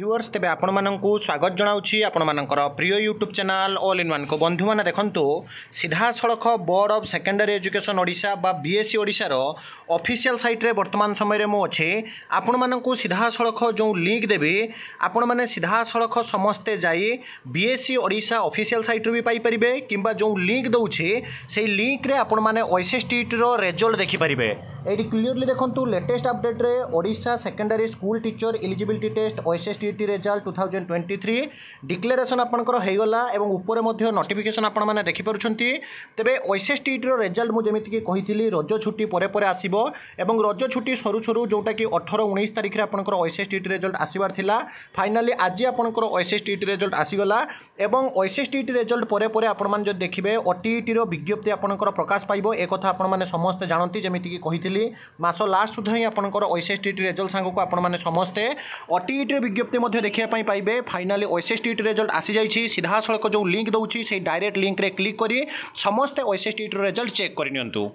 viewers তেবে আপনার স্বাগত জনাওছি আপনার প্রিয় YouTube channel all in one বন্ধু মানে দেখুন সিধাসলখ board of secondary education Odisha বা বিএসসি ওড়শার অফিসিয়াল সাইট্রে বর্তমান সময়ের মু অছে আপনার সিধাসলখ যে লিঙ্ক দেবি আপন মানে সিধাসলখ সমস্তে যাই বিএসসি ওড়শা অফিসিয়াল সাইট্রু বি কিংবা যে লিঙ্ক দৌছে সেই লিঙ্করে আপনার ওয়েসএসটিইটির রেজল্ট দেখিপারে এইটি ক্লিয়রলি দেখুন লেটেস্ট আপডেট্রে Odisha secondary school teacher eligibility test OSST CET result two thousand twenty three declaration ଆପଣଙ୍କର ହୋଇଗଲା ଏବଂ ଉପରେ ମଧ୍ୟ ନୋଟିଫିକେସନ୍ ଆପଣମାନେ ଦେଖିପାରୁଛନ୍ତି ତେବେ ଓଏସ୍ଏସ୍ଟିଇଟିର ରେଜଲ୍ଟ ମୁଁ ଯେମିତିକି କହିଥିଲି ରଜ ଛୁଟି ପରେ ପରେ ଆସିବ ଏବଂ ରଜ ଛୁଟି ସରୁ ସରୁ ଯେଉଁଟାକି ଅଠର ଉଣେଇଶ ତାରିଖରେ ଆପଣଙ୍କର ଓଏସ୍ଏସ୍ଟିଇଟି ରେଜଲ୍ଟ ଆସିବାର ଥିଲା ଫାଇନାଲି ଆଜି ଆପଣଙ୍କର ଓଏସ୍ଏସ୍ଟିଇଟି ରେଜଲ୍ଟ ଆସିଗଲା ଏବଂ ଓଏସ୍ଏସ୍ଟିଇଟି ରେଜଲ୍ଟ ପରେ ପରେ ଆପଣମାନେ ଯଦି ଦେଖିବେ ଓଟିଇଟିର ବିଜ୍ଞପ୍ତି ଆପଣଙ୍କର ପ୍ରକାଶ ପାଇବ ଏକଥା ଆପଣମାନେ ସମସ୍ତେ ଜାଣନ୍ତି ଯେମିତିକି କହିଥିଲି ମାସ ଲାଷ୍ଟ ସୁଦ୍ଧା ହିଁ ଆପଣଙ୍କର ଓଏସ୍ଏସ୍ଟିଇଟି ରେଜଲ୍ଟ ସାଙ୍ଗକୁ ଆପଣମାନେ ସମସ୍ତେ ଓଟିଇଟିର ବିଜ୍ଞପ୍ତି ମଧ୍ୟ ଦେଖିବା ପାଇଁ ପାଇବେ ଫାଇନାଲି ଓଏସ୍ଏସ୍ ଟିଟ୍ ରେଜଲ୍ଟ ଆସିଯାଇଛି ସିଧାସଳଖ ଯେଉଁ ଲିଙ୍କ୍ ଦେଉଛି ସେଇ ଡାଇରେକ୍ଟ ଲିଙ୍କ୍ରେ କ୍ଲିକ୍ କରି ସମସ୍ତେ ଓଏସ୍ଏସ୍ ଟିଟ୍ ରେଜଲ୍ଟ ଚେକ୍ କରିନିଅନ୍ତୁ